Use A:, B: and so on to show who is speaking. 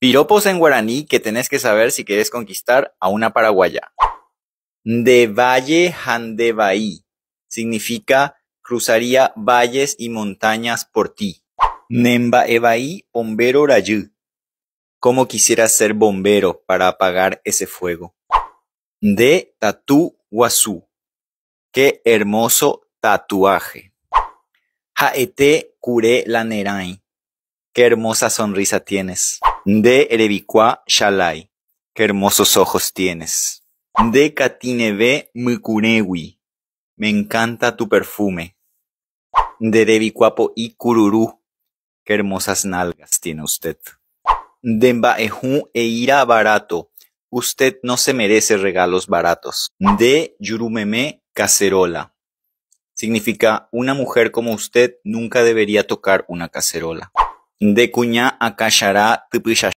A: Piropos en guaraní que tenés que saber si querés conquistar a una paraguaya. De Valle Handebaí significa cruzaría valles y montañas por ti. Nemba Ebaí bombero rayú. Como quisiera ser bombero para apagar ese fuego. De Tatú Guazú. Qué hermoso tatuaje. Jaete curé lanerai. Qué hermosa sonrisa tienes. De erebiquá Shalai, qué hermosos ojos tienes. De Katinebe Mukunewi, me encanta tu perfume. De Erebiquapo y Kururú, qué hermosas nalgas tiene usted. De e ira Barato, usted no se merece regalos baratos. De Yurumeme Cacerola, significa una mujer como usted nunca debería tocar una cacerola. De cuña acallará tu typychaje